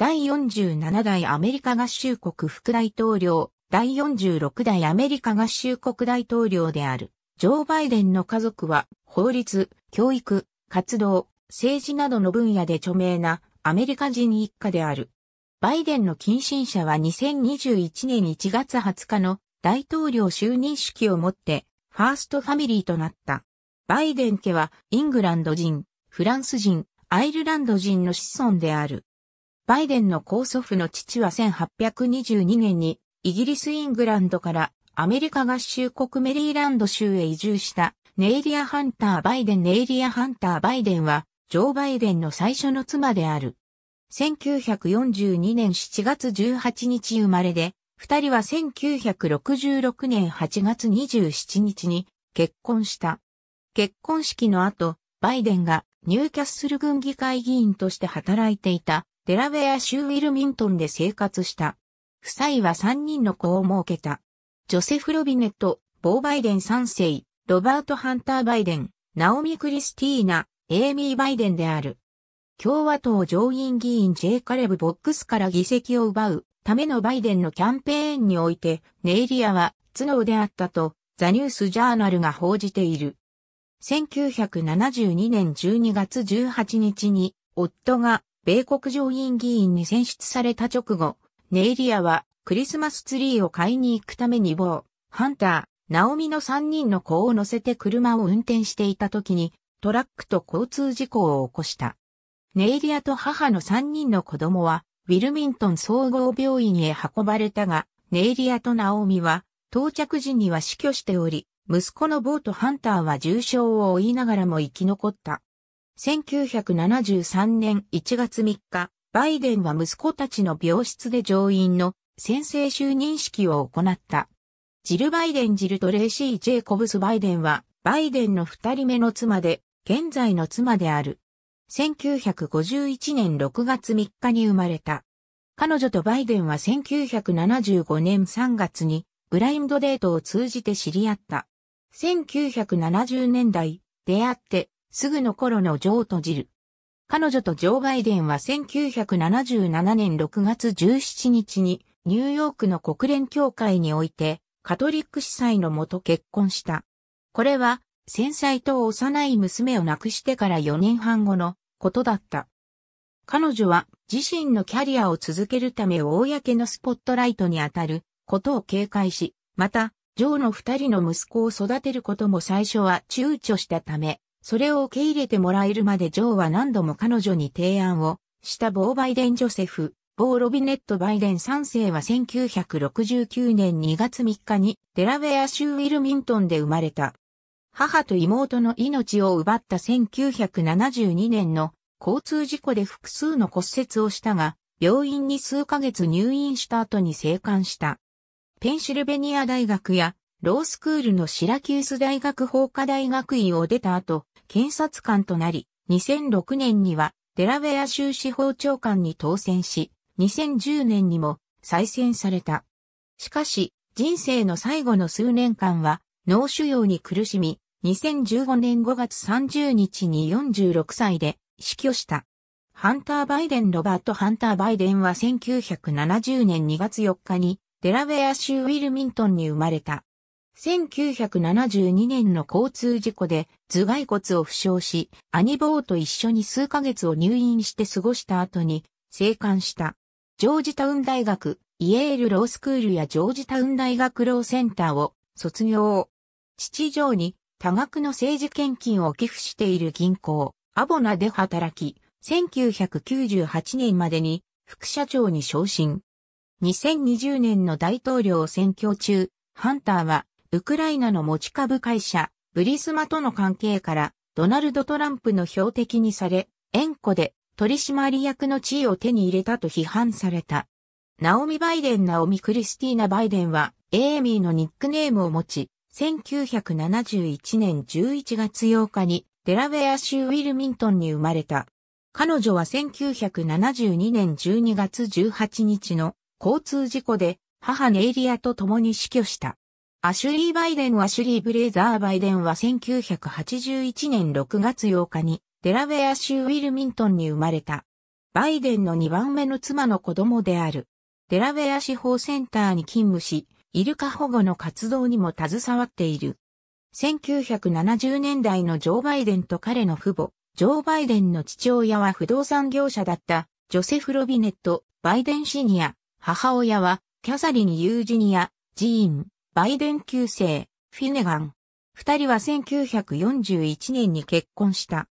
第47代アメリカ合衆国副大統領、第46代アメリカ合衆国大統領である、ジョー・バイデンの家族は、法律、教育、活動、政治などの分野で著名なアメリカ人一家である。バイデンの近親者は2021年1月20日の大統領就任式をもって、ファーストファミリーとなった。バイデン家は、イングランド人、フランス人、アイルランド人の子孫である。バイデンの高祖父の父は1822年にイギリスイングランドからアメリカ合衆国メリーランド州へ移住したネイリア・ハンター・バイデンネイリア・ハンター・バイデンはジョー・バイデンの最初の妻である。1942年7月18日生まれで、二人は1966年8月27日に結婚した。結婚式の後、バイデンがニューキャッスル軍議会議員として働いていたデラウェア州ウィルミントンで生活した。夫妻は3人の子を設けた。ジョセフ・ロビネット、ボー・バイデン3世、ロバート・ハンター・バイデン、ナオミ・クリスティーナ、エイミー・バイデンである。共和党上院議員 J. カレブ・ボックスから議席を奪うためのバイデンのキャンペーンにおいて、ネイリアは頭脳であったと、ザ・ニュース・ジャーナルが報じている。1972年12月18日に、夫が米国上院議員に選出された直後、ネイリアはクリスマスツリーを買いに行くために某、ハンター、ナオミの3人の子を乗せて車を運転していた時にトラックと交通事故を起こした。ネイリアと母の3人の子供はウィルミントン総合病院へ運ばれたが、ネイリアとナオミは到着時には死去しており、息子のボートハンターは重傷を負いながらも生き残った。1973年1月3日、バイデンは息子たちの病室で上院の先制就任式を行った。ジル・バイデン・ジルとレイシー・ジェイコブス・バイデンは、バイデンの二人目の妻で、現在の妻である。1951年6月3日に生まれた。彼女とバイデンは1975年3月に、ブラインドデートを通じて知り合った。1970年代、出会ってすぐの頃のジョーとジル。彼女とジョー・ガイデンは1977年6月17日にニューヨークの国連協会においてカトリック司祭のもと結婚した。これは戦災と幼い娘を亡くしてから4年半後のことだった。彼女は自身のキャリアを続けるため公のスポットライトに当たることを警戒し、また、ジョーの二人の息子を育てることも最初は躊躇したため、それを受け入れてもらえるまでジョーは何度も彼女に提案をしたボー・バイデン・ジョセフ、ボー・ロビネット・バイデン3世は1969年2月3日にデラウェア州ウィルミントンで生まれた。母と妹の命を奪った1972年の交通事故で複数の骨折をしたが、病院に数ヶ月入院した後に生還した。ペンシルベニア大学やロースクールのシラキュース大学法科大学院を出た後、検察官となり、2006年にはデラウェア州司法長官に当選し、2010年にも再選された。しかし、人生の最後の数年間は脳腫瘍に苦しみ、2015年5月30日に46歳で死去した。ハンター・バイデン・ロバート・ハンター・バイデンは1970年2月4日にデラウェア州ウィルミントンに生まれた。1972年の交通事故で頭蓋骨を負傷し、兄坊と一緒に数ヶ月を入院して過ごした後に、生還した。ジョージタウン大学、イエールロースクールやジョージタウン大学ローセンターを卒業。父上に多額の政治献金を寄付している銀行、アボナで働き、1998年までに副社長に昇進。2020年の大統領選挙中、ハンターはウクライナの持ち株会社、ブリスマとの関係から、ドナルド・トランプの標的にされ、縁故で取締役の地位を手に入れたと批判された。ナオミ・バイデンナオミ・クリスティーナ・バイデンは、エイミーのニックネームを持ち、1971年11月8日に、デラウェア州ウィルミントンに生まれた。彼女は1972年12月18日の交通事故で母ネイリアと共に死去した。アシュリー・バイデンはシュリー・ブレイザー・バイデンは1981年6月8日にデラウェア州ウィルミントンに生まれた。バイデンの2番目の妻の子供である。デラウェア司法センターに勤務し、イルカ保護の活動にも携わっている。1970年代のジョー・バイデンと彼の父母、ジョー・バイデンの父親は不動産業者だったジョセフ・ロビネット・バイデンシニア、母親はキャサリン・ユージニア、ジーン、バイデン旧姓、フィネガン。二人は1941年に結婚した。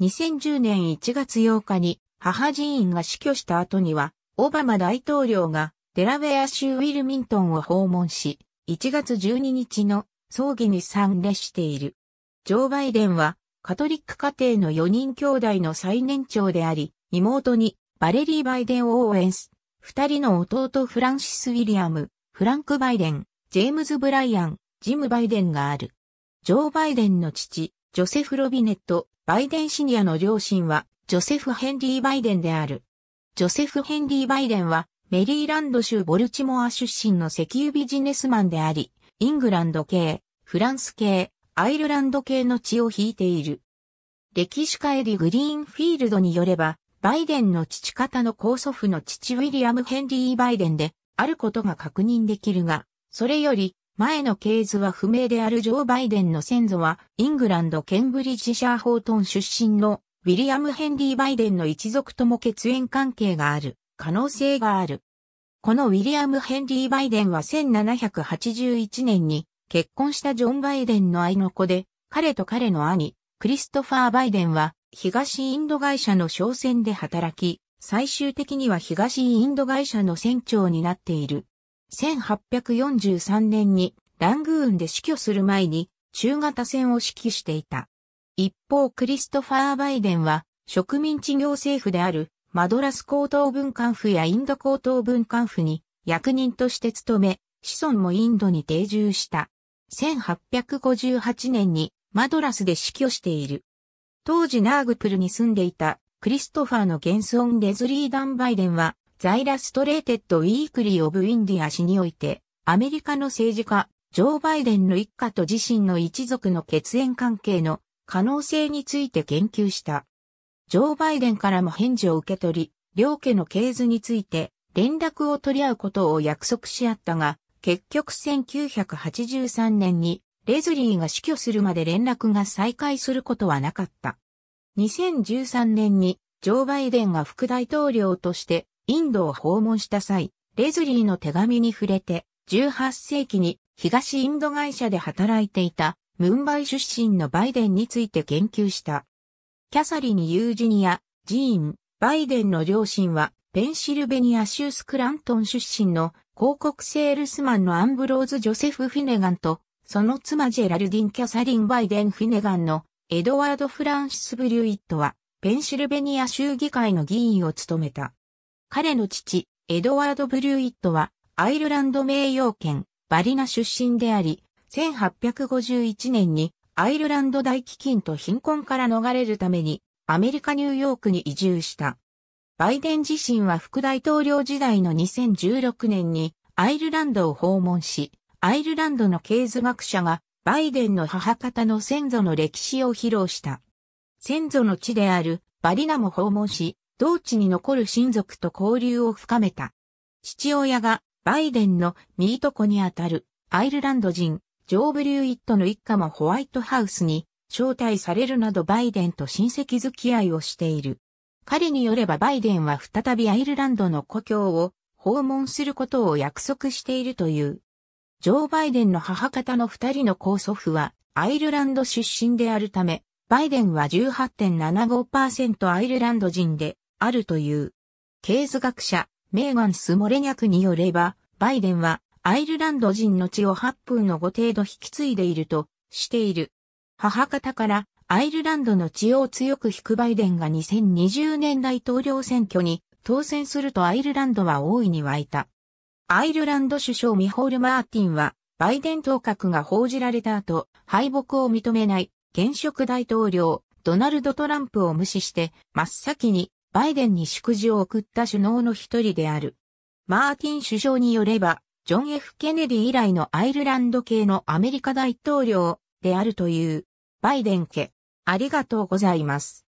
2010年1月8日に母人員が死去した後には、オバマ大統領がデラウェア州ウィルミントンを訪問し、1月12日の葬儀に参列している。ジョー・バイデンはカトリック家庭の4人兄弟の最年長であり、妹にバレリー・バイデン・オーエンス、二人の弟フランシス・ウィリアム、フランク・バイデン、ジェームズ・ブライアン、ジム・バイデンがある。ジョー・バイデンの父、ジョセフ・ロビネット、バイデンシニアの両親は、ジョセフ・ヘンリー・バイデンである。ジョセフ・ヘンリー・バイデンは、メリーランド州ボルチモア出身の石油ビジネスマンであり、イングランド系、フランス系、アイルランド系の血を引いている。歴史家エディ・グリーンフィールドによれば、バイデンの父方の高祖父の父ウィリアム・ヘンリー・バイデンで、あることが確認できるが、それより、前の系図は不明であるジョー・バイデンの先祖は、イングランド・ケンブリッジシャー・ホートン出身の、ウィリアム・ヘンリー・バイデンの一族とも血縁関係がある、可能性がある。このウィリアム・ヘンリー・バイデンは1781年に、結婚したジョン・バイデンの愛の子で、彼と彼の兄、クリストファー・バイデンは、東インド会社の商船で働き、最終的には東インド会社の船長になっている。1843年にラングーンで死去する前に中型船を指揮していた。一方クリストファー・バイデンは植民地行政府であるマドラス高等文官府やインド高等文官府に役人として務め、子孫もインドに定住した。1858年にマドラスで死去している。当時ナーグプルに住んでいたクリストファーの現存レズリー・ダン・バイデンはザイラストレーテッドウィークリー・オブ・インディア氏において、アメリカの政治家、ジョー・バイデンの一家と自身の一族の血縁関係の可能性について言及した。ジョー・バイデンからも返事を受け取り、両家の経図について連絡を取り合うことを約束し合ったが、結局1983年にレズリーが死去するまで連絡が再開することはなかった。2013年にジョー・バイデンが副大統領としてインドを訪問した際、レズリーの手紙に触れて、18世紀に東インド会社で働いていたムンバイ出身のバイデンについて言及した。キャサリン・ユージニア、ジーン、バイデンの両親はペンシルベニア州スクラントン出身の広告セールスマンのアンブローズ・ジョセフ・フィネガンと、その妻ジェラルディン・キャサリン・バイデン・フィネガンのエドワード・フランシス・ブリュイットは、ペンシルベニア州議会の議員を務めた。彼の父、エドワード・ブリューイットは、アイルランド名誉圏、バリナ出身であり、1851年にアイルランド大飢饉と貧困から逃れるために、アメリカ・ニューヨークに移住した。バイデン自身は副大統領時代の2016年にアイルランドを訪問し、アイルランドの経図学者がバイデンの母方の先祖の歴史を披露した。先祖の地であるバリナも訪問し、同地に残る親族と交流を深めた。父親がバイデンのミート子にあたるアイルランド人ジョー・ブリュイットの一家もホワイトハウスに招待されるなどバイデンと親戚付き合いをしている。彼によればバイデンは再びアイルランドの故郷を訪問することを約束しているという。ジョー・バイデンの母方の二人の高祖父はアイルランド出身であるため、バイデンは18.75%アイルランド人で、あるという。経図学者、メーガン・スモレニャクによれば、バイデンはアイルランド人の血を8分の5程度引き継いでいるとしている。母方からアイルランドの血を強く引くバイデンが2020年大統領選挙に当選するとアイルランドは大いに湧いた。アイルランド首相ミホール・マーティンは、バイデン当閣が報じられた後、敗北を認めない現職大統領、ドナルド・トランプを無視して、真っ先にバイデンに祝辞を送った首脳の一人である。マーティン首相によれば、ジョン・ F・ ケネディ以来のアイルランド系のアメリカ大統領であるという、バイデン家、ありがとうございます。